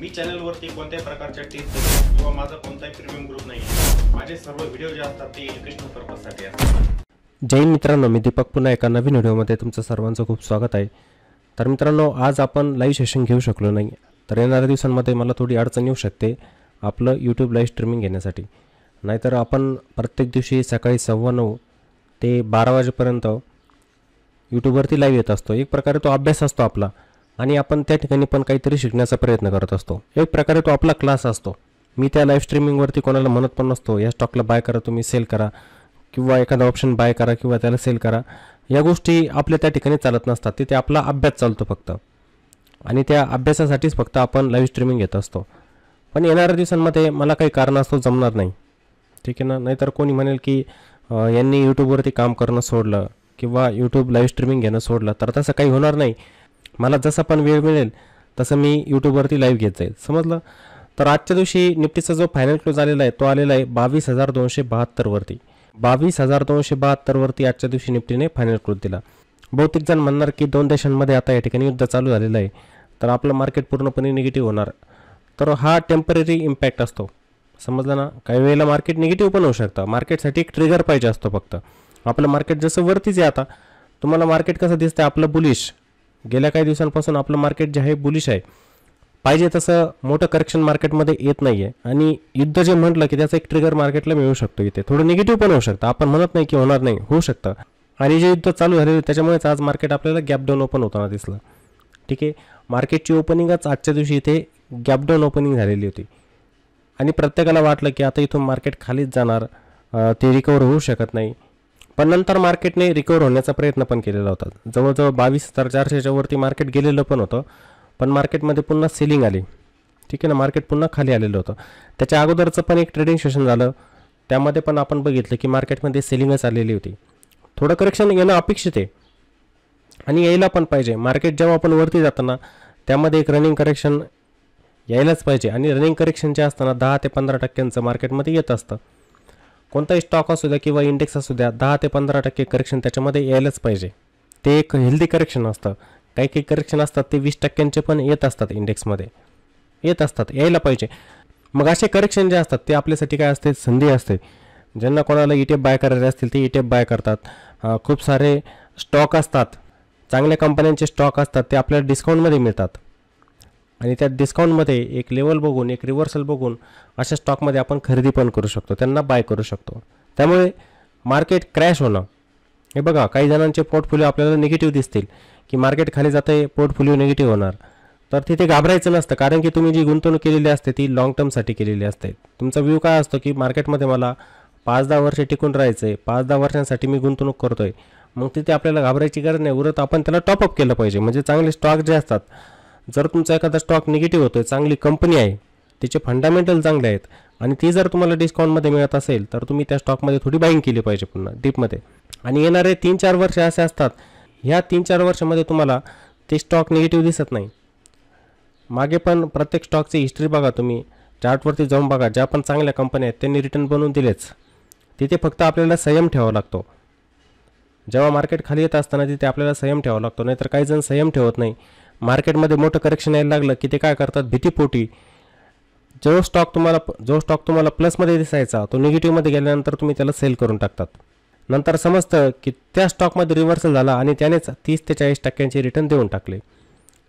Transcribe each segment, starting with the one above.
मी चॅनलवरती कोणत्याही प्रकारच्या टिप्स किंवा माझा कोणताही प्रीमियम ग्रुप नाही माझे सर्व व्हिडिओ जे असतात ते एज्युकेशनल साठी असतात जय मित्रांनो मी दीपक पुन्हा एका नवीन व्हिडिओमध्ये तुमचं सर्वांचं खूप स्वागत आहे तर मित्रांनो आज आपण लाईव्ह सेशन घेऊ शकलो नाही तर येणाऱ्या दिवसांमध्ये मला थोडी अडचण येऊ शकते आपलं यूट्यूब लाईव्ह स्ट्रीमिंग घेण्यासाठी नाहीतर आपण प्रत्येक दिवशी सकाळी सव्वा नऊ ते बारा वाजेपर्यंत यूट्यूबवरती लाईव्ह येत असतो एक प्रकारे तो अभ्यास असतो आपला आणि आपण त्या ठिकाणी प्रयत्न करत एक प्रकार तो अपना क्लास आतो मी लाइव स्ट्रीमिंग स्ट्रीमिंगवरती को मनत पण नसतो स्टॉकला बाय करा तुम्हें सेल करा कि एखादा ऑप्शन बाय करा कि सेल करा या गोषी आपल्या त्या ठिकाणी चालत नसतात अभ्यास चालतो फक्त आणि त्या लाइव स्ट्रीमिंग घेत असतो पण येणाऱ्या दिवसांमध्ये मला काही कारणास्तव जमणार नाही ठीक है ना नाहीतर कोणी म्हणेल की यांनी यूट्यूबवरती काम करणं सोडलं कि यूट्यूब लाइव स्ट्रीमिंग घेणं सोडलं तर तसं काही होणार नाही मैं जस पण वेळ मिळेल तसं मी यूट्यूबवरती लाईव्ह घेत जाईल समजलं तर आजच्या दिवशी निफ्टीचा जो फाइनल क्लोज आलेला आहे तो आलेला हजार दोनशे बहत्तर वरती बावीस हजार दोनशे बहत्तर बहात्तरवरती आजच्या निपटी ने फाइनल क्लोज दिला बहुतेक जण म्हणणार की दोन देश आता या युद्ध चालू झालेलं आहे तर आपलं मार्केट पूर्णपणे निगेटिव्ह होणार तर हा टेम्पररी इम्पैक्ट असतो समजलं ना कई वेळेला मार्केट निगेटिव्ह पण होऊ मार्केट सा एक ट्रिगर पाहिजे असतो फक्त मार्केट जस वरती आहे आता तुम्हारा मार्केट कसं है आपलं बुलिश गेल्या काही दिवसांपासून आपलं मार्केट जे आहे बुलिश आहे पाहिजे तसं मोठं करेक्शन मार्केटमध्ये येत नाही आहे आणि युद्ध जे म्हटलं की त्याचं एक ट्रिगर मार्केटला मिळू शकतो इथे थोडं निगेटिव्ह पण होऊ शकतं आपण म्हणत नाही की होणार नाही होऊ शकतं आणि जे युद्ध चालू झालेलं त्याच्यामुळेच आज मार्केट आपल्याला गॅप डाऊन ओपन होताना दिसलं ठीक आहे मार्केटची ओपनिंगच आजच्या दिवशी इथे गॅप डाऊन ओपनिंग झालेली होती आणि प्रत्येकाला वाटलं की आता इथून मार्केट खालीच जाणार ते रिकवर होऊ शकत नाही पण नंतर मार्केटने रिकवर होण्याचा प्रयत्न पण केलेला होता जवळजवळ बावीस हजार चारशेच्या वरती मार्केट गेलेलं पण होतं पण मार्केटमध्ये पुन्हा सेलिंग आली ठीक आहे ना मार्केट पुन्हा खाली आलेलं होतं त्याच्या अगोदरचं पण एक ट्रेडिंग सेशन झालं त्यामध्ये पण आपण बघितलं की मार्केटमध्ये सेलिंगच आलेली होती थोडं करेक्शन येणं अपेक्षित आहे आणि यायला पण पाहिजे मार्केट जेव्हा आपण वरती जाताना त्यामध्ये एक रनिंग करेक्शन यायलाच पाहिजे आणि रनिंग करेक्शन जे असताना दहा ते पंधरा टक्क्यांचं मार्केटमध्ये येत असतं को स्टॉक असू द्या किंवा इंडेक्स असू द्या दहा टक्के करेक्शन त्याच्यामध्ये यायलाच पाहिजे एक हेल्दी करेक्शन असतं काही काही करेक्शन आता ते वीस टक्क्यांचे पण येत असतात इंडेक्समध्ये येत मग असे करेक्शन जे असतात ते आपल्यासाठी काय असते संधी असते बाय e करायचे असतील ते ई टी एफ बाय करता खूब सारे स्टॉक आता असतात कंपन के स्टॉक आता अपने आपल्याला डिस्काउंटमध्ये मिळतात आणि त्या डिस्काउंटमध्ये एक लेवल बघून एक रिवर्सल बघून अशा स्टॉक मे अपन पण करू शको बाय करू शको त्यामुळे मार्केट क्रैश होना ये बघा काही जणांचे पोर्टफोलिओ आपल्याला निगेटिव्ह दिसतील कि मार्केट खाली है पोर्टफोलिओ निगेटिव होना तो तिथे घाबराय नसतं कारण की तुम्ही जी गुंतवणूक केलेली असते ती लाँग टर्मसाठी केलेली असते तुमचा व्यू काय असतो की मार्केटमध्ये मला पाच दहा वर्षे टिकून राहायचं आहे पाच दहा वर्षांसाठी मी गुंतवणूक करतो मग तिथे अपने घाबराय की गरज नहीं उरत अपन त्याला टॉपअप केलं पाहिजे म्हणजे चांगले स्टॉक जे असतात जर तुम एखाद स्टॉक निगेटिव होते चांगली कंपनी है तिचे फंडामेंटल चांगले आहेत ती जर तुम्हाला डिस्काउंटमध्ये मिळत असेल तर तुम्ही त्या स्टॉकमध्ये थोडी बाईंग केली पाहिजे पुन्हा डीपमध्ये आणि येणारे तीन चार वर्ष असे हा तीन चार वर्षामध्ये तुम्हाला ते स्टॉक निगेटिव्ह दिसत नाही मागे पण प्रत्येक से हिस्ट्री बगा तुम्हें चार्टरती जाऊन बघा ज्या पण चांगल्या कंपन्या आहेत रिटर्न बनू दिल तिथे फक्त आपल्याला संयम ठेवावा लागतो जेव मार्केट खाली येत तिथे अपने संयम ठेवावा लागतो नाहीतर काही जण संयम ठेवत नहीं मार्केटमध्ये मोठं करेक्शन यायला लागलं की ते काय करतात भीतीपोटी जो स्टॉक तुम्हाला जो स्टॉक तुम्हाला प्लसमध्ये दिसायचा तो निगेटिव्हमध्ये गेल्यानंतर तुम्ही त्याला सेल करून टाकतात नंतर समजतं की त्या स्टॉकमध्ये रिव्हर्सल झाला आणि त्यानेच तीस ते चाळीस टक्क्यांचे रिटर्न देऊन टाकले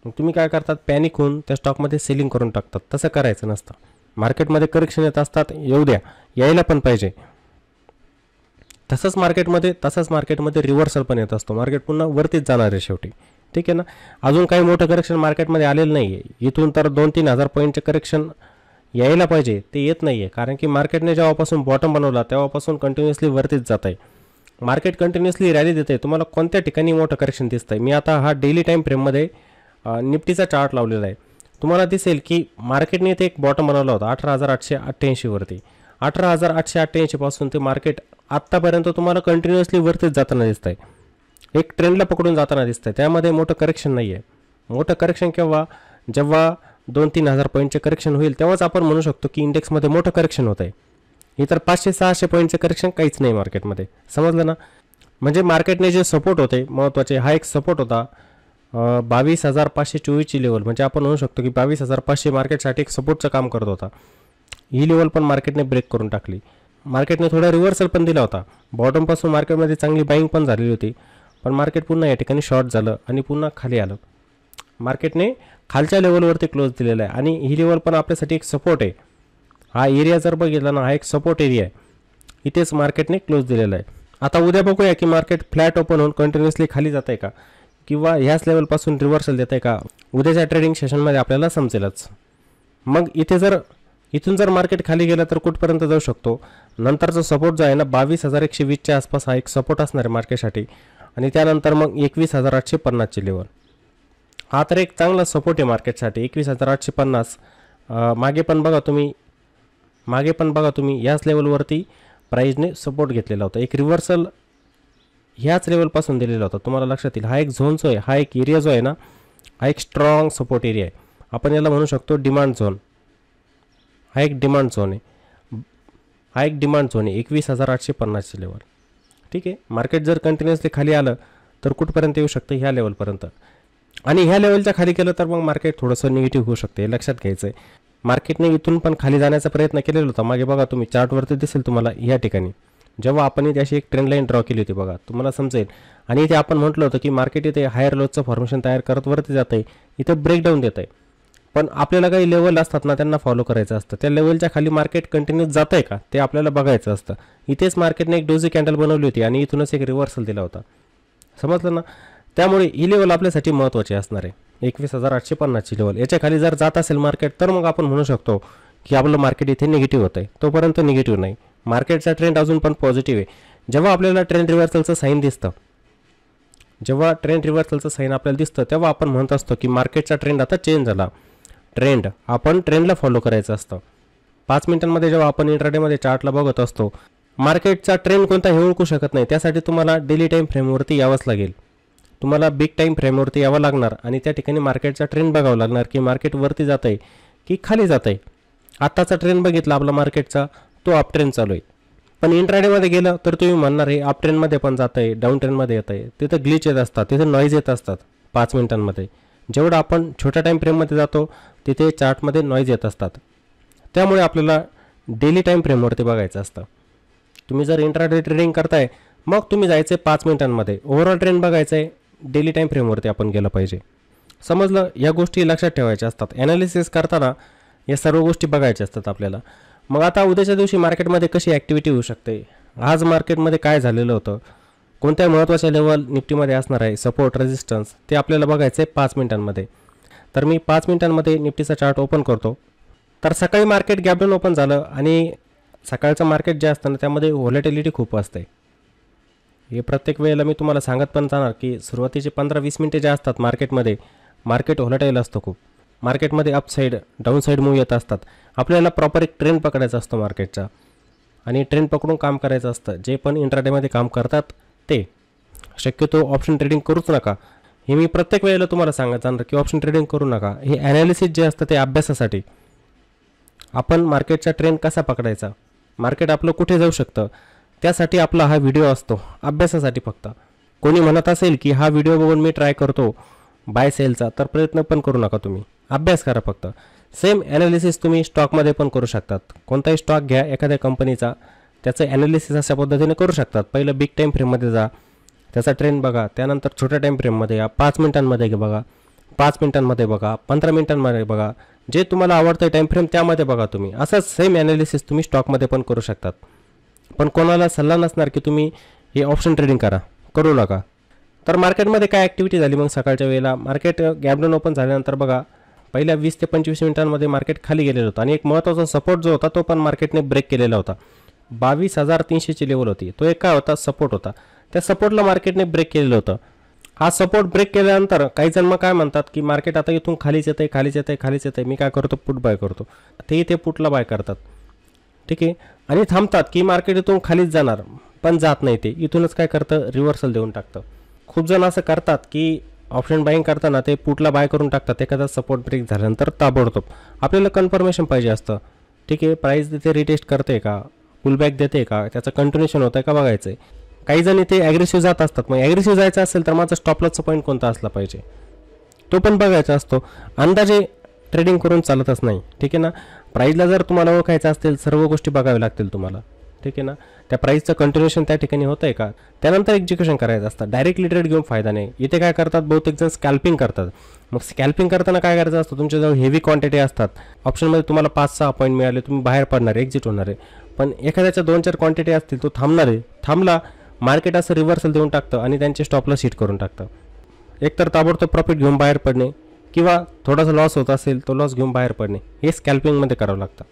मग तुम्ही काय करतात पॅनिक होऊन त्या स्टॉकमध्ये सेलिंग करून टाकतात तसं करायचं नसतं मार्केटमध्ये करेक्शन येत असतात येऊ द्या यायला पण पाहिजे तसंच मार्केटमध्ये तसंच मार्केटमध्ये रिव्हर्सल पण येत असतो मार्केट पुन्हा वरतीच जाणार आहे शेवटी ठीक है ना अजून काही मोठं करेक्शन मार्केटमध्ये आल नहीं है इतन तो दोन तीन हजार पॉइंट करेक्शन यजे तो ये नहीं है कारण कि मार्केट ने जेव्हापासून बॉटम बनवला कंटिन्ुअसली कंटिन्युअसली जता है मार्केट कंटिन्ुअसली रैली देत आहे तुम्हारा कोणत्या ठिकाणी मोठं करेक्शन दिसतं आहे मी आता हा daily time frame time Nifty का चार्ट लावलेला आहे तुम्हाला दिसेल की मार्केटने ते एक बॉटम बनवला होता अठरा हजार आठशे अठ्ठ्याऐंशीवरती अठरा हजार आठशे अठ्ठ्याऐंशीपासून ते मार्केट आत्तापर्यंत तुम्हारा कंटिन्ुअसली वरती जाना दिता है एक ट्रेंडला पकडून जाना दिसतं है मोठं करेक्शन नहीं है मोट करेक्शन केव जेव दोन तीन हजार पॉइंट करेक्शन होईल तेव्हाच आपण म्हणू शकतो की इंडेक्समध्ये मोठं करेक्शन होत आहे इतर पाचशे सहाशे पॉइंट करेक्शन काहीच मार्केट मे समझ ना मार्केट ने जे सपोर्ट होते महत्वा हा एक सपोर्ट होता बावीस हजार पाचशे चोवीसची लेवल म्हणजे आपण म्हणू शकतो की बावीस हजार पाचशे मार्केटसाठी एक सपोर्टचं काम करता होता ही लेवल पण ने ब्रेक करून टाकली मार्केटने थोडा रिवर्सल पण दिला मार्केट मे मार्केटमध्ये चांगली बाईंग पण होती पण मार्केट पुन्हा या शॉर्ट झालं आणि पुन्हा खाली आलं मार्केटने खालच्या लेवलवरती क्लोज दिलेला आहे आणि ही लेवल पण एक सपोर्ट है हा एरिया जर बघितला ना हा एक सपोर्ट एरिया है आहे मार्केट ने क्लोज दिल्ला है आता उद्या बघूया कि मार्केट फ्लैट ओपन होऊन कंटिन्युअसली खाली जता है का कि हाच लेवलपासून रिवर्सल देता है का उद्या ट्रेडिंग मे अपने समजेलच मग इथे जर इथून जर मार्केट खाली गेलं तर कुठपर्यंत जाऊ शकतो नंतरचा सपोर्ट जो आहे ना बावीस हजार एकशे वीसच्या आसपास हा एक सपोर्ट असणार आहे मार्केटसाठी आनतर मग एक हजार आठशे पन्नासचे लेवल हा तो एक चांगला सपोर्ट है मार्केट मार्केटसाठी एक हजार आठशे पन्नास मागे पण तुम्हें तुम्ही मागे पण बघा तुम्ही याच लेवलवरती सपोर्ट घता एक रिवर्सल हाच लेवलपासन दिलेला होता तुम्हारा लक्षात येईल हा एक झोन जो है हा एक एरिया जो है ना हा एक स्ट्रांग सपोर्ट एरिया है अपन ये मनू शको डिमांड जोन हा एक डिमांड जोन है हा एक डिमांड जोन है एकवीस हजार आठशे पन्नासचे लेवल ठीक आहे मार्केट जर कंटिन्युअसली खाली आलं तर कुठपर्यंत येऊ शकतं ह्या लेवलपर्यंत आणि ह्या लेवलच्या खाली केलं तर मग मार्केट थोडंसं निगेटिव्ह होऊ शकते लक्षात घ्यायचं आहे मार्केटने इथून पण खाली जाण्याचा प्रयत्न केलेला होता मागे बघा तुम्ही चार्टवरती दिसेल तुम्हाला या ठिकाणी जेव्हा आपण इथे अशी एक ट्रेंड लाईन ड्रॉ केली होती बघा तुम्हाला समजेल आणि इथे आपण म्हटलं होतं की मार्केट इथे हायर लोजचं फॉर्मेशन तयार करत वरती जात आहे इथं ब्रेकडाऊन देत आहे पण आपल्याला काही लेवल असतात ना त्यांना फॉलो करायचं असतं त्या लेवलच्या खाली मार्केट कंटिन्यू जात आहे का ते आपल्याला बघायचं असतं इथेच मार्केटने एक डोझी कॅन्डल बनवली होती आणि इथूनच एक रिव्हर्सल दिला होता समजलं ना त्यामुळे ही लेवल आपल्यासाठी महत्त्वाची असणार आहे एकवीस हजार आठशे पन्नासची लेवल याच्या खाली जर जात असेल मार्केट तर मग आपण म्हणू शकतो की आपलं मार्केट इथे निगेटिव्ह होतं आहे तोपर्यंत निगेटिव्ह नाही मार्केटचा ट्रेंड अजून पण पॉझिटिव्ह आहे जेव्हा आपल्याला ट्रेंड रिव्हर्सलचं साईन दिसतं जेव्हा ट्रेंड रिव्हर्सलचं साईन आपल्याला दिसतं तेव्हा आपण म्हणत असतो की मार्केटचा ट्रेंड आता चेंज झाला ट्रेंड आपण ट्रेंडला फॉलो करायचं असतं पाच मिनिटांमध्ये जेव्हा आपण इंट्राडेमध्ये चार्टला बघत मार्केट का ट्रेंड को हे ओळखू शकत नहीं त्यासाठी तुम्हाला डेली टाइम फ्रेम यावंच लागेल तुम्हारा बिग टाइम फ्रेम यावं लागणार आणि त्या ठिकाणी मार्केटचा ट्रेंड बघावा लागणार की मार्केट वरती जता है कि खाली जात आहे आत्ताचा ट्रेंड बघितला आपला मार्केटचा तो अप ट्रेंड चालू आहे पण इंट्राडेमध्ये गेलं तर तुम्ही म्हणणार हे अप ट्रेंडमध्ये पण जात आहे डाऊन ट्रेंडमध्ये येत आहे तिथं ग्लिच येत असतात तिथं नॉईज येत असतात पाच जेवड़ा अपन छोटा टाइम फ्रेम फ्रेममध्ये जो तिथे चार्टमध्ये नॉईज येत असतात त्यामुळे आपल्याला डेली टाइम फ्रेम बघायचं असतं तुम्ही जर इंट्राडे ट्रेडिंग करता है मग तुम्हें जाए पांच मिनटांधे ओवरऑल ट्रेन बगा बघायचं आहे डेली टाईम फ्रेमवरती आपण गेलं पाहिजे समजलं या गोष्टी लक्षा ठेवा असतात करता यह सर्व गोषी बगा असतात मग आता उद्या दिवशी मार्केटमध्ये कशी ॲक्टिव्हिटी होऊ शकते आज मार्केटमध्ये काय झालेलं होतं कोणत्या महत्त्वाच्या लेवल निफ्टीमध्ये असणार आहे सपोर्ट रेजिस्टन्स ते आपल्याला बघायचं आहे पाच मिनिटांमध्ये तर मी पाच मिनिटांमध्ये निफ्टीचा चार्ट ओपन करतो तर सकाळी मार्केट गॅपडून ओपन झालं आणि सकाळचं मार्केट जे असतं ना त्यामध्ये व्हॉलेटिलिटी खूप असते हे प्रत्येक वेळेला मी तुम्हाला सांगत पण जाणार की सुरुवातीचे पंधरा वीस मिनटे जे असतात मार्केटमध्ये मार्केट व्हॉलेटाईल असतो खूप मार्केटमध्ये अपसाईड डाऊन साईड मूव्ह येत असतात आपल्याला प्रॉपर एक ट्रेंड पकडायचा असतो मार्केटचा आणि ट्रेंड पकडून काम करायचं असतं जे पण इंटरडेमध्ये काम करतात शक्य तो ऑप्शन ट्रेडिंग करूच नका हे मी प्रत्येक वेळेला तुम्हाला सांगत जाणार की ऑप्शन ट्रेडिंग करू नका हे ॲनालिसिस जे असतं ते अभ्यासासाठी आपण मार्केटचा ट्रेंड कसा पकडायचा मार्केट आपलं कुठे जाऊ शकतं त्यासाठी आपला हा व्हिडिओ असतो अभ्यासासाठी फक्त कोणी म्हणत असेल की हा व्हिडिओ बघून मी ट्राय करतो बाय सेलचा तर प्रयत्न पण करू नका तुम्ही अभ्यास करा फक्त सेम ॲनालिसिस तुम्ही स्टॉकमध्ये पण करू शकतात कोणताही स्टॉक घ्या एखाद्या कंपनीचा त्याचं ॲनालिसिस अशा पद्धतीने करू शकतात पहिलं बिग टाईम फ्रेममध्ये जा त्याचा ट्रेंड बघा त्यानंतर छोट्या टाईम फ्रेममध्ये या पाच मिनिटांमध्ये बघा पाच मिनिटांमध्ये बघा पंधरा मिनिटांमध्ये बघा जे तुम्हाला आवडतं टाईम फ्रेम त्यामध्ये बघा तुम्ही असंच सेम ॲनालिसिस तुम्ही स्टॉकमध्ये पण करू शकतात पण कोणाला सल्ला नसणार की तुम्ही हे ऑप्शन ट्रेडिंग करा करू नका तर मार्केटमध्ये काय ॲक्टिव्हिटी झाली मग सकाळच्या वेळेला मार्केट गॅपडाऊन ओपन झाल्यानंतर बघा पहिल्या वीस ते पंचवीस मिनिटांमध्ये मार्केट खाली गेलेलं होतं आणि एक महत्त्वाचा सपोर्ट जो होता तो पण मार्केटने ब्रेक केलेला होता बावीस हजार तीनशेची लेवल होती तो एक काय होता सपोर्ट होता त्या सपोर्टला मार्केटने ब्रेक केलेलं होतं हा सपोर्ट ब्रेक केल्यानंतर काही जण मग काय म्हणतात की मार्केट आता इथून खालीच येत आहे खालीच येत आहे खालीच येत आहे मी काय करतो पुट बाय करतो ते इथे पुटला बाय करतात ठीक आहे आणि थांबतात की मार्केट इथून खालीच जाणार पण जात नाही ते इथूनच काय करतं रिव्हर्सल देऊन टाकतं खूप जण असं करतात की ऑप्शन बाईंग करताना ते पुटला बाय करून टाकतात एखादा सपोर्ट ब्रेक झाल्यानंतर ताबडतोब आपल्याला कन्फर्मेशन पाहिजे असतं ठीक आहे प्राईस तिथे रिटेस्ट करते का पुलबॅक देते का त्याचं कंटिन्युएशन होतं का बघायचं आहे काही जण इथे ॲग्रेसिव्ह जात असतात मग ॲग्रेसिव्ह जायचं असेल तर माझा स्टॉपलॉसचा तो पण अंदाजे ट्रेडिंग करून चालतच नाही ठीक आहे ना प्राईजला जर तुम्हारा ओळखायचं सर्व गोष्टी बघाव्या लागतील तुम्हाला ठीक है ना त्या प्राईजचं कंटिन्युएशन त्या ठिकाणी होतं आहे का त्यानंतर एक्झिक्युशन करायचं असतं फायदा नहीं इथे काय करतात बहुतेक जण स्कॅल्पिंग करतात मग स्कॅल्पिंग करताना काय करायचं असतं तुमच्याजवळ हेवी क्वांटिटी ऑप्शन ऑप्शनमध्ये तुम्हारा पाच सहा पॉईंट मिळाले तुम्ही बाहेर पडणार एक्झिट होणार आहे पण एखाद्याच्या दोन चार क्वांटिटी आती तो थामे आहे थांबला मार्केट असं रिव्हर्सल देऊन टाकतं आणि स्टॉपला हिट करून टाकतं एक ताबडतोब प्रॉफिट बाहर पड़ने कि थोड़ा सा लॉस होता तो लॉस घेन बाहर पड़ने ये स्कैल्पिंग मे करावं लगता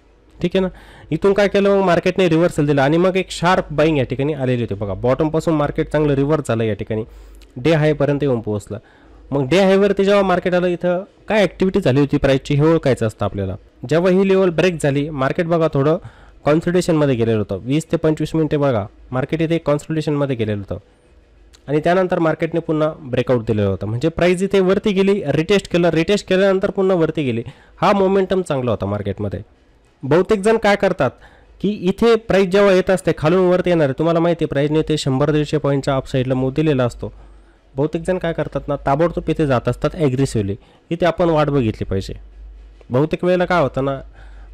ठीक है ना इतना का मार्केट ने रिवर्सल रिव्हर्सल मग एक शार्प बाइंग या ठिकाणी आलेली होती बघा बॉटमपासून मार्केट चांगल रिवर्स झालं डे हाईपर्यंत येऊन पोहोचलं मग डे हाई हायवरती जेव मार्केट आल इथं का ॲक्टिव्हिटी झाली होती प्राईसची हे ओळखायचं असतं आपल्याला जेव्हा लेवल ब्रेक झाली मार्केट बघा थोड़ा कॉन्सल्टेशनमध्ये गेलेलं होतं वीस ते पंचवीस मिनिटे बघा मार्केट इतने कॉन्सल्टेशनमध्ये गेलेलं होतं आणि त्यानंतर मार्केटने पुन्हा ब्रेकआउट दिलेलं होता म्हणजे प्राईज इथे वरती गेली रिटेस्ट के रिटेस्ट के पुन्हा वरती गली हा मोमेंटम चांगला होता मार्केट मार्केटमध्ये बहुतेक जण काय करतात की इथे प्राईज जेव्हा येत खालून वरती येणार आहे तुम्हाला माहिती आहे प्राईजने इथे शंभर दीडशे पॉईंटच्या अपसाईडला मूव दिलेला असतो बहुतेक जण काय करतात ना ताबडतोब इथे जात असतात ॲग्रेसिव्हली इथे आपण वाट बघितली बहुतेक वेला का होता ना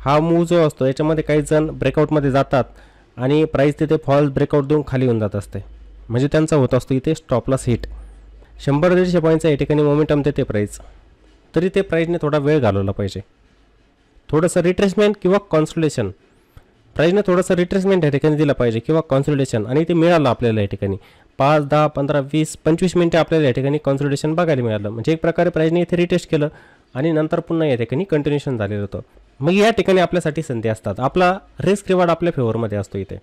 हा मूव जो असतो याच्यामध्ये काही जण ब्रेकआउटमध्ये जातात आणि प्राईस तिथे फॉल्स ब्रेकआउट देव खाली येऊन जात होता इतने त्यांचा स्टॉपलास हिट शंबर दीडशे पॉईंटचा या ठिकाणी मोमेंटम देते प्राईस तरी प्राइज ने थोडा वेळ घालवला पाहिजे थोडंसं रिट्रेसमेंट कि कॉन्सुलेशन प्राईजने थोडंसं रिट्रेसमेंट या ठिकाणी दिलं कि किंवा कॉन्सुलेशन आणि ते मिळालं आपल्याला या ठिकाणी पाच वीस पंचवीस मिनटं अपने या ठिकाणी कॉन्सुलेशन बघायला मिळालं म्हणजे एक प्रकारे प्राईजने इथे रिटेस्ट के लिए नर पुनः या ठिकाणी कंटिन्युएशन मग या ठिकाणी आपल्यासाठी संधी असतात आपला रिस्क रिवॉर्ड आपल्या फेवरमध्ये असतो इथे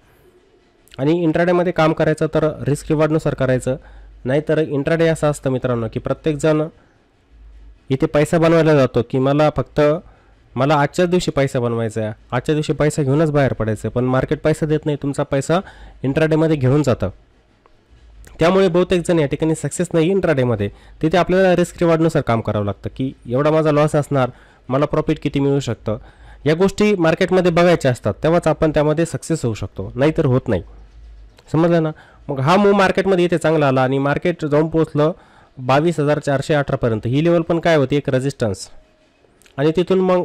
आणि इंट्राडेमध्ये काम करायचं तर रिस्क रिवॉर्डनुसार करायचं नाहीतर इंट्राडे असं असतं मित्रांनो की प्रत्येकजण इथे पैसा बनवायला जातो की मला फक्त मला आजच्याच दिवशी पैसा बनवायचा आहे आजच्या दिवशी पैसा घेऊनच बाहेर पडायचं आहे पण मार्केट पैसा देत नाही तुमचा पैसा इंट्राडेमध्ये घेऊन जातं त्यामुळे बहुतेक जण या ठिकाणी सक्सेस नाही इंट्राडेमध्ये तिथे आपल्याला रिस्क रिवॉर्डनुसार काम करावं लागतं की एवढा माझा लॉस असणार मला प्रॉफिट किती मिळू शकतं या गोष्टी मार्केटमध्ये बघायच्या असतात सक्सेस हो शकतो नाहीतर होत नाही समजलं ना मग हा मूव मार्केटमध्ये इथे चांगला आला मार्केट जाऊन पोचल बावीस हजार चारशे अठरापर्यंत हि लेवल पण होती एक रेजिस्टन्स आणि मग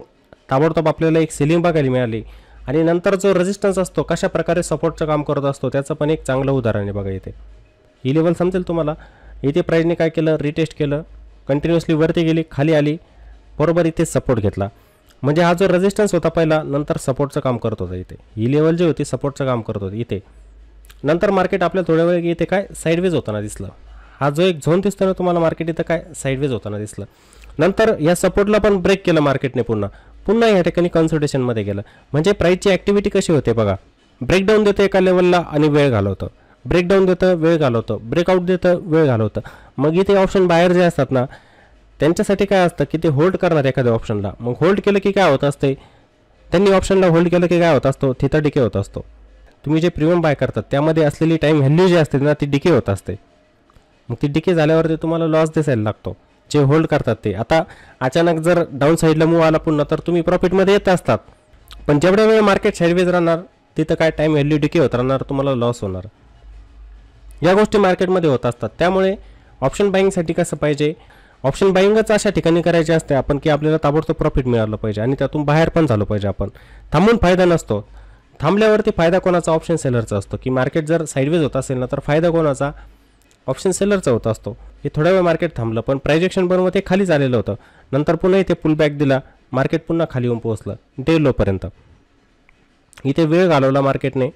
ताबडतोब अपने एक सेलिंग बघायला मिळाली आणि जो रेजिस्टन्स असतो कशा प्रकारे सपोर्ट काम करो असतो एक चांगलं उदाहरण है बघा इथे ही लेवल समझेल तुम्हारा इथे प्राइज ने का रिटेस्ट के कंटिन्युअसली वरती गली खाली आली बरोबर इथे सपोर्ट घेतला हा जो रेजिस्टन्स होता पहला नंतर सपोर्ट काम करत होता इथे ही लेवल जी होती सपोर्ट काम करते होती नंतर मार्केट अपने थोड्या वे इथे काय साईडवेज होताना दिसलं हा जो एक झोन दिसतो ना तुम्हाला मार्केट इथं काय साईडवेज होताना दिसलं नंतर या सपोर्टला पण ब्रेक केलं मार्केटने पुन्हा पुन्हा या ठिकाणी कन्सल्टेशनमध्ये गेलं म्हणजे प्राईसची ॲक्टिव्हिटी कभी होती बघा ब्रेकडाऊन देतं एका लेवलला आणि वेळ घालवतं ब्रेकडाऊन देतं वेळ ब्रेकआउट देते वेळ घालवतं मग इतने ऑप्शन बाहर जे आता ना त्यांच्यासाठी काय असतं की ते होल्ड करणार एखाद्या ऑप्शनला मग होल्ड केलं की काय होत असते त्यांनी होल्ड के की काय होत असतो थिटा डिके होत जे प्रीमियम बाय करता टाइम वैल्यू टाईम जी असते ना ती डिके होता असते मग ती डिके झाल्यावर ते लॉस दिसायला लागतो जे होल्ड करता आता अचानक जर डाउन साइड मूव आला पुन्हा तर तुम्ही प्रॉफिटमध्ये येत असतात पण जेवढ्या वेळ मार्केट साईडवेज राहणार तिथं काय टाईम व्हॅल्यू डिके होता राहणार तुम्हाला लॉस होणार या गोष्टी मार्केटमध्ये होत असतात ऑप्शन बाइंग कस पाजे ऑप्शन बाइंग अशा ठिकाणी करायचे अपन कि अपने आपल्याला प्रॉफिट मिळालं पाजे आणि बाहर बाहेर पण झालं पाहिजे आपण फायदा नसतो थांबल्यावरती फायदा कोणाचा ऑप्शन सेलरचा असतो की मार्केट जर साईडवेज होता असेल ना तर फायदा को ऑप्शन सेलर का होता हे थोड्या वेळ मार्केट थाम प्राइजेक्शन प्रायजेक्शन बनवून खाली आने होतं नंतर इतने इथे पुलबॅक दिला मार्केट पुनः खाली येऊन पोहोचलं डे लोपर्यंत इथे वेळ घालवला मार्केटने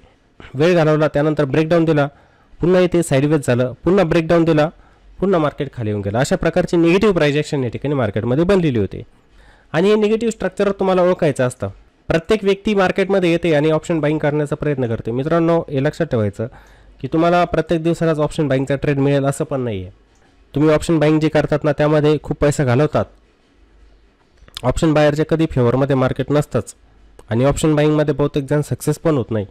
वेळ घालवला त्यानंतर ब्रेकडाऊन दिला पुन्हा इथे साईडवेज पुनः ब्रेकडाउन दिला पुन्हा मार्केट खाली होऊन गेलं अशा प्रकारची निगेटिव्ह प्राईज ॲक्शन या ठिकाणी मार्केटमध्ये बनलेली होती आणि हे निगेटिव्ह स्ट्रक्चर तुम्हाला ओळखायचं असतं प्रत्येक व्यक्ती मार्केटमध्ये येते आणि ऑप्शन बाइंग करण्याचा प्रयत्न करते मित्रांनो हे लक्षात ठेवायचं की प्रत्येक दिवस ऑप्शन बाइंग का ट्रेड मिले असं पण नाही आहे ऑप्शन बाइंग जी करता ना त्यामध्ये खूप पैसा घालवतात ऑप्शन बायर कभी फेवर फेवरमध्ये मार्केट नसतंच ऑप्शन बाइंग बाईंगमध्ये बहुतेक जन सक्सेस पण होत नाही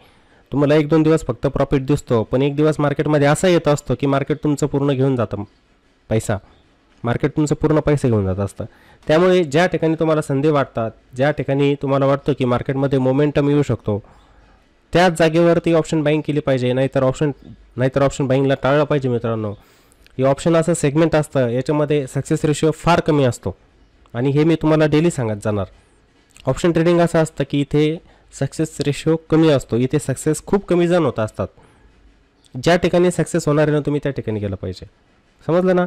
तुम्हाला एक दोन दिवस फक्त प्रॉफिट दिसतो पण एक दिवस मार्केटमध्ये असा येत असतो की मार्केट तुमचं पूर्ण घेऊन जातं पैसा मार्केट तुमचं पूर्ण पैसे घेऊन जात असतं त्यामुळे ज्या ठिकाणी तुम्हाला संधी वाटतात ज्या ठिकाणी तुम्हाला वाटतं की मार्केटमध्ये मोमेंटम येऊ शकतो त्याच जागेवरती ऑप्शन बाईंग केली पाहिजे नाहीतर ऑप्शन नाहीतर ऑप्शन बाईंगला टाळलं पाहिजे मित्रांनो हे ऑप्शन असं सेगमेंट असतं याच्यामध्ये सक्सेस रेशिओ फार कमी असतो आणि हे मी तुम्हाला डेली सांगत जाणार ऑप्शन ट्रेडिंग असं असतं की इथे सक्सेस रेशो कमी असतो इथे सक्सेस खूब कमी जण होत असतात ज्या सक्सेस होणार आहे ना तुम्ही त्या ठिकाणी गेलं पाहिजे समजलं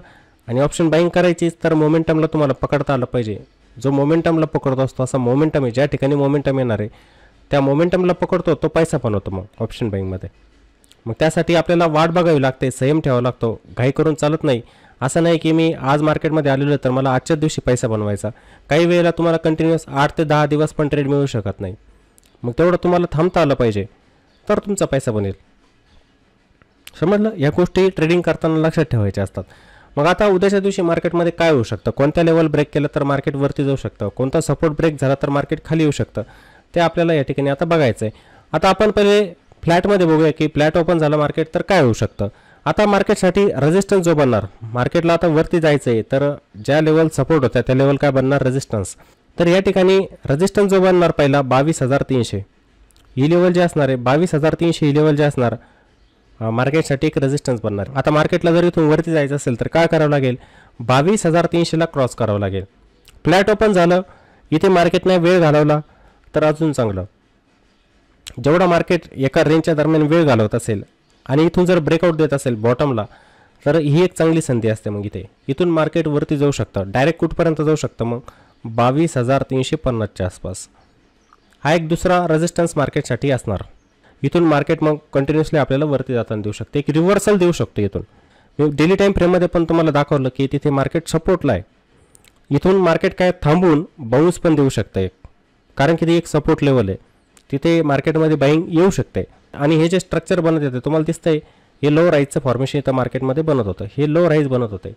ऑप्शन बाइंग करायचीच तो मोमेंटमला तुम्हारा पकडता आल पाजे जो मोमेंटमला पकडतो मोमेंटम है ज्यादा मोमेंटम येणार आहे मोमेंटमला पकड़ो तो पैसा पण होतो मग ऑप्शन बाईंगमध्ये मग त्यासाठी आपल्याला वाट बगा लगते संयम ठेवावा लागतो घाई करून चलत नहीं असं नाही की मी आज मार्केटमध्ये आलेलो तर मला आज दिवसी पैसा बनवाय काही वेळेला तुम्हाला कंटिन्युअस आठ ते दह दिवस पण ट्रेड मिळू शकत नहीं मग तेवढं तुम्हाला थांबता आलं पाहिजे तर तुमचा पैसा बनेल समजलं या गोष्टी ट्रेडिंग करताना लक्षात ठेवायच्या असतात मग आता उद्याच्या दिवशी मार्केटमध्ये काय होऊ शकतं कोणत्या लेवल ब्रेक केलं तर मार्केट वरती जाऊ शकतं कोणता सपोर्ट ब्रेक झाला तर मार्केट खाली येऊ शकतं ते आपल्याला या ठिकाणी आता बघायचं आहे आता आपण पहिले फ्लॅटमध्ये बघूया की फ्लॅट ओपन झालं मार्केट तर काय होऊ शकतं आता मार्केटसाठी रेजिस्टन्स जो बनणार मार्केटला आता वरती जायचं आहे तर ज्या लेवल सपोर्ट होत्या त्या लेवल काय बनणार रेजिस्टन्स तर या ठिकाणी रेजिस्टन्स जो बनणार पैला बावीस हजार तीनशे ही लेवल जे असणार आहे बावीस हजार तीनशे ही लेवल जे असणार मार्केटसाठी अं, एक रेजिस्टन्स बनना आता मार्केटला जर इथून वरती जाए तो तर काय करावं लागेल बावीस हजार तीनशेला क्रॉस करावं लगे फ्लैट ओपन झालं मार्केट ने वे घालवला तो अजून चांगल जेवड़ा मार्केट एक रेंजच्या दरम्यान वेळ घालवत असेल आणि जर ब्रेकआउट देत असेल बॉटमला तो हि एक चांगली संधि असते मग इथे इथून मार्केट वरती जाऊ शकता डायरेक्ट कुठपर्यंत जाऊ शकतं मग बावीस हजार तीनशे पन्नासच्या आसपास हा एक दुसरा रेजिस्टन्स मार्केटसाठी असणार इथून मार्केट मग कंटिन्युअसली आपल्याला वरती जाताना देऊ शकते एक रिव्हर्सल देऊ शकतो इथून मी डेली टाईम फ्रेममध्ये पण तुम्हाला दाखवलं की तिथे मार्केट सपोर्टला आहे इथून मार्केट काय थांबून बाउन्स पण देऊ शकतं एक कारण की ती एक सपोर्ट लेवल आहे तिथे मार्केटमध्ये बाईंग येऊ शकते आणि हे जे स्ट्रक्चर बनत येते तुम्हाला दिसतंय हे लो राईजचं फॉर्मेशन इथं मार्केटमध्ये बनत होतं हे लो राईज बनत होते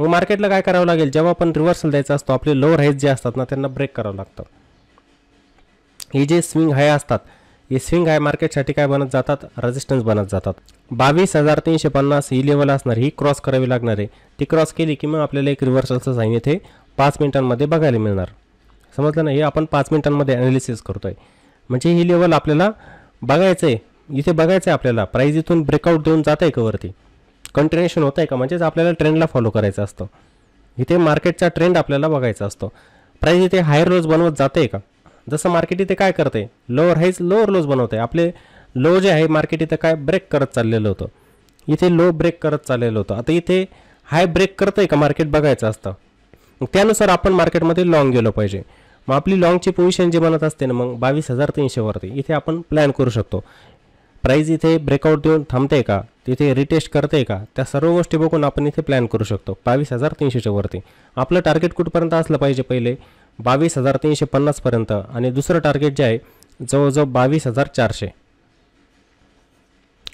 मग मार्केटला काय करावं लागेल जेव्हा आपण रिव्हर्सल द्यायचा असतो आपले लो हाईज जे असतात ना त्यांना ब्रेक करावं लागतं हे जे स्विंग हाय असतात हे स्विंग हाय मार्केटसाठी काय बनत जातात रेजिस्टन्स बनत जातात बावीस हजार तीनशे पन्नास ही लेवल असणार ही क्रॉस करावी लागणार आहे ती क्रॉस केली की मग आपल्याला एक रिव्हर्सलचं साईन इथे पाच मिनिटांमध्ये बघायला मिळणार समजलं ना हे आपण पाच मिनिटांमध्ये ॲनालिसिस करतो आहे म्हणजे ही लेवल आपल्याला बघायचं आहे इथे बघायचं आहे आपल्याला प्राईज इथून ब्रेकआउट देऊन जात आहे का वरती कंटिन्युएशन होत आहे का म्हणजेच आपल्याला ट्रेंडला फॉलो करायचं असतं इथे मार्केटचा ट्रेंड आपल्याला बघायचा असतो प्राईज इथे हायर लोज बनवत जाते का जसं मार्केट इथे काय करते लोअर हाईज लोअर लोज बनवते आपले लो जे आहे मार्केट इथं काय ब्रेक करत चाललेलं होतं इथे लो ब्रेक करत चाललेलं होतं आता इथे हाय ब्रेक करतं आहे का मार्केट बघायचं असतं त्यानुसार आपण मार्केटमध्ये लॉंग गेलो पाहिजे मग आपली लॉंगची पोझिशन जी बनत असते ना मग बावीस हजार तीनशेवरती इथे आपण प्लॅन करू शकतो प्राईज इथे ब्रेकआउट देऊन थांबते का तिथे रिटेस्ट करते का त्या सर्व गोष्टी बघून आपण इथे प्लॅन करू शकतो बावीस हजार तीनशेच्या वरती आपलं टार्गेट कुठपर्यंत असलं पाहिजे पहिले बावीस हजार तीनशे पन्नासपर्यंत आणि दुसरं टार्गेट जे आहे जवळजवळ बावीस हजार चारशे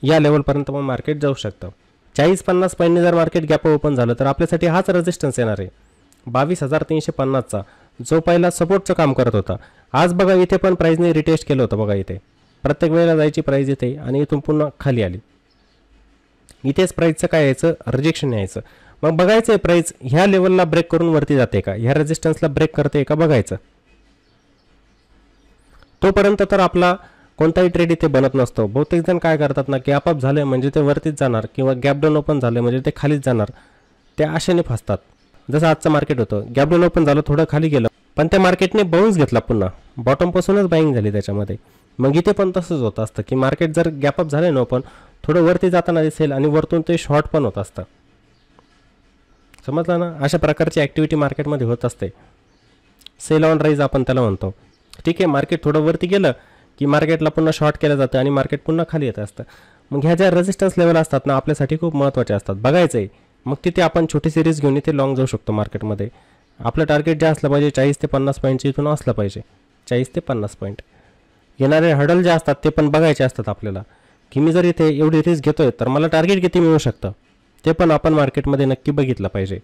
या लेवलपर्यंत मग मार्केट जाऊ शकतं चाळीस पन्नास पॉईंटने जर मार्केट गॅप ओपन झालं तर आपल्यासाठी हाच रेजिस्टन्स येणार आहे बावीस हजार तीनशे पन्नासचा जो पहिला सपोर्टचं काम करत होता आज बघा इथे पण प्राईजने रिटेस्ट केलं होतं बघा इथे प्रत्येक वेळेला जायची प्राईज येते आणि इथून खाली आली इतने प्राईजचं का यायचं रिजेक्शन यायचं मग बघायचं आहे हा ह्या लेवलला ब्रेक कर वरती जाते का ह्या रेजिस्टन्सला ब्रेक करते का बगा तोपर्यंत तर आपला कोणताही ट्रेड इतने बनत नो बहुतेक जण काय करतात ना गॅप अप झाले म्हणजे ते वरतीच जाणार किंवा ओपन झाले म्हणजे ते खालीच जाणार त्या आशेने फसतात मार्केट होतं गॅप ओपन झालं थोडं खाली गेलं पण त्या मार्केटने बाउन्स घेतला पुन्हा बाइंग बाईंग मग इथे पण तसंच होत मार्केट जर गॅपअप झालं ना पण वरती जाताना दिसेल आणि वरतून शॉर्ट पता समझला ना अशा प्रकारची ॲक्टिव्हिटी मार्केटमध्ये होत असते सेल ऑन राइज अपन मन तो ठीक है मार्केट थोड़ा वरती गेलं की मार्केटला पुन्हा शॉर्ट केलं जातं आणि मार्केट पुन्हा खाली येत मग ह्या ज्या रेजिस्टन्स लेवल असतात ना अपने खूप महत्त्वाच्या असतात बघायचं आहे मग तिथे अपन छोटी सिरीज घेऊन इथे लॉंग जाऊ शकतो मार्केटमध्ये आपलं टार्गेट जे असलं पाहिजे चाळीस ते पन्नास पॉईंटची इथून असलं पाहिजे चाळीस ते पन्नास पॉईंट येणारे हडल जे असतात ते पण बघायचे असतात आपल्याला की मी जर इथे एवढी रिस्क घेतोय तर मला टार्गेट किती मिळू शकतं ते पण आपण मार्केटमध्ये नक्की बघितलं पाहिजे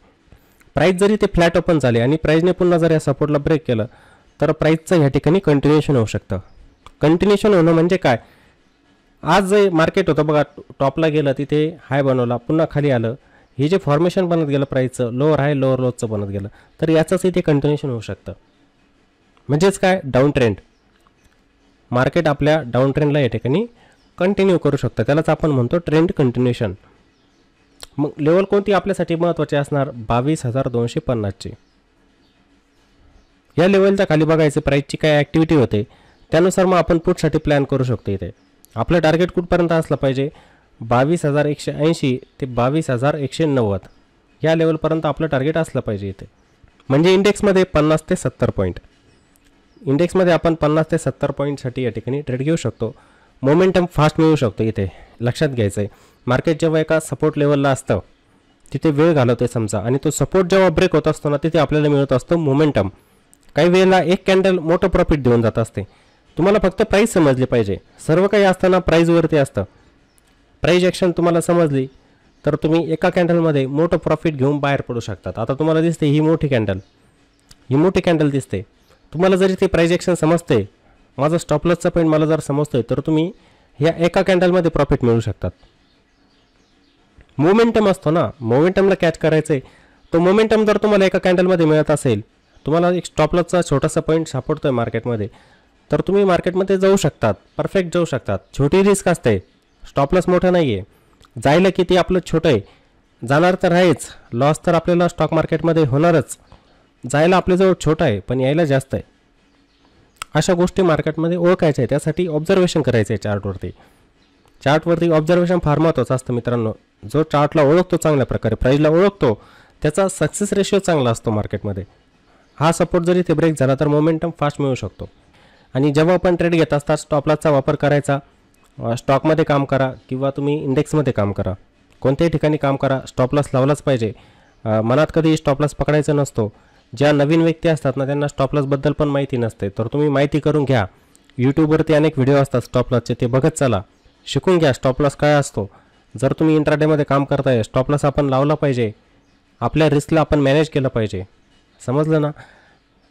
प्राईस जरी ते फ्लॅट ओपन झाले आणि प्राईजने पुन्हा जर या सपोर्टला ब्रेक केलं तर प्राईजचं ह्या ठिकाणी कंटिन्युएशन होऊ शकतं कंटिन्युएशन होणं म्हणजे काय आज जे मार्केट होतं बघा टॉपला गेलं तिथे हाय बनवला पुन्हा खाली आलं हे जे फॉर्मेशन बनत गेलं प्राईजचं लोअर हाय लोअर लोजचं बनत गेलं तर याचंच इथे कंटिन्युएशन होऊ शकतं म्हणजेच काय डाऊन ट्रेंड मार्केट आपल्या डाऊन ट्रेंडला या ठिकाणी कंटिन्यू करू शकतं त्यालाच आपण म्हणतो ट्रेंड कंटिन्युएशन मग लेवल कोणती आपल्यासाठी महत्त्वाची असणार बावीस हजार दोनशे पन्नासची या लेवलच्या खाली बघायचं प्राईसची काय ॲक्टिव्हिटी होते त्यानुसार मग आपण पुटसाठी प्लॅन करू शकतो इथे आपलं टार्गेट कुठपर्यंत असलं पाहिजे बावीस हजार एकशे ऐंशी ते बावीस हजार एकशे नव्वद या लेवलपर्यंत आपलं टार्गेट असलं पाहिजे इथे म्हणजे इंडेक्समध्ये पन्नास ते सत्तर पॉईंट इंडेक्समध्ये आपण पन्ना से सत्तर पॉइंट या ठिकाणी ट्रेड घेऊ शकतो मोमेंटम फास्ट मिलू शकतो इथे लक्षात घ्यायचं मार्केट जेव एका सपोर्ट लेवलला असतं तिथे वेळ घालवते समझा तो सपोर्ट जेव ब्रेक होता असतो ना तिथे अपने मिळत असतो मोमेंटम कई वेला एक कैंडल मोठं प्रॉफिट देऊन जता तुम्हारा फक्त प्राइस समझली पाजे सर्व का प्राइज वरती प्राइज एक्शन तुम्हारा समझली तो तुम्हें एक कैंडल कॅन्डलमध्ये मोठं प्रॉफिट घेऊन बाहर पडू शकता आता तुम्हारा दिसते ही मोठी कॅन्डल ही कैंडल दिते तुम्हाला जरी ते प्राईज ॲक्शन समजते माझा स्टॉपलसचा पॉईंट मला जर समजतो आहे तर तुम्ही ह्या एका कॅन्डलमध्ये प्रॉफिट मिळू शकतात मोमेंटम असतो ना मोमेंटमला कॅच करायचं आहे तो मोमेंटम जर तुम्हाला एका कॅन्डलमध्ये मिळत असेल तुम्हाला एक स्टॉपलसचा छोटासा पॉईंट सापडतो आहे मार्केटमध्ये तर तुम्ही मार्केटमध्ये जाऊ शकतात परफेक्ट जाऊ शकतात छोटी रिस्क असते स्टॉपलस मोठं नाही आहे जायला किती आपलं छोटं आहे जाणार तर आहेच लॉस तर आपल्याला स्टॉक मार्केटमध्ये होणारच जायला आपल्याजवळ छोटा आहे पण यायला जास्त आहे अशा गोष्टी मार्केटमध्ये ओळखायच्या आहे त्यासाठी ऑब्झर्वेशन करायचं आहे चार्टवरती चार्टवरती ऑब्झर्वेशन फार महत्त्वाचं असतं मित्रांनो जो चार्टला ओळखतो चांगल्या प्रकारे प्राईजला ओळखतो त्याचा सक्सेस रेशिओ चांगला असतो मार्केटमध्ये हा सपोर्ट जरी ते ब्रेक झाला तर मोमेंटम फास्ट मिळू शकतो आणि जेव्हा आपण ट्रेड घेत असता स्टॉपलाचा वापर करायचा स्टॉकमध्ये काम करा किंवा तुम्ही इंडेक्समध्ये काम करा कोणत्याही ठिकाणी काम करा स्टॉपलॉस लावलाच पाहिजे मनात कधी स्टॉपलॉस पकडायचा नसतो ज्या नवीन व्यक्ति आता ना त्यांना स्टॉपलॉसबद्दल पण माहिती नसते तर तुम्ही माहिती करून अनेक वीडियो आता स्टॉपलॉस ते बगत चला शिकून घया स्टॉपलॉस का असतो जर तुम्ही इंट्राडेमध्ये काम करताय स्टॉपलॉस आपण लावला पाहिजे आपल्या रिस्कला अपन मैनेज केलं पाजे समझ ला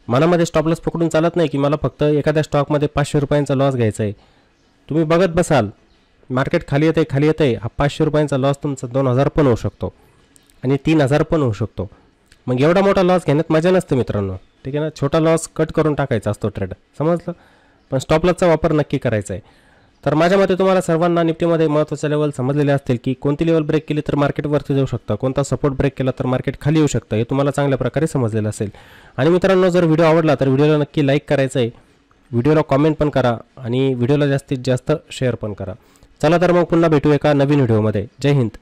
मनामध्ये स्टॉपलॉस पकडून चालत नहीं कि मला फक्त एखाद्या स्टॉकमध्ये पांचे रुपयांचा लॉस घ्यायचा तुम्हें बगत बघत बसाल मार्केट खाली येते खाली येते हा पाचशे रुपयांचा लॉस तुम दोन हजार पण होऊ शकतो तीन हजार पन हो मग एवढा मोठा लॉस घेण्यात मजा नसते मित्रांनो ठीक आहे ना छोटा लॉस कट करून टाकायचा असतो ट्रेड समजलं पण स्टॉप स्टॉपलॉसचा वापर नक्की करायचा आहे तर माझ्या मते तुम्हाला सर्वांना निफ्टीमध्ये महत्त्वाचे लेवल समजलेले असतील की कोणती लेवल ब्रेक केली तर मार्केटवरती जाऊ शकतं कोणता सपोर्ट ब्रेक केला तर मार्केट खाली येऊ शकतं हे तुम्हाला चांगल्या प्रकारे समजलेलं असेल आणि मित्रांनो जर व्हिडिओ आवडला तर व्हिडिओला नक्की लाईक करायचं आहे व्हिडिओला कॉमेंट पण करा आणि व्हिडिओला जास्तीत जास्त शेअर पण करा चला तर मग पुन्हा भेटू एका नवीन व्हिडिओमध्ये जय हिंद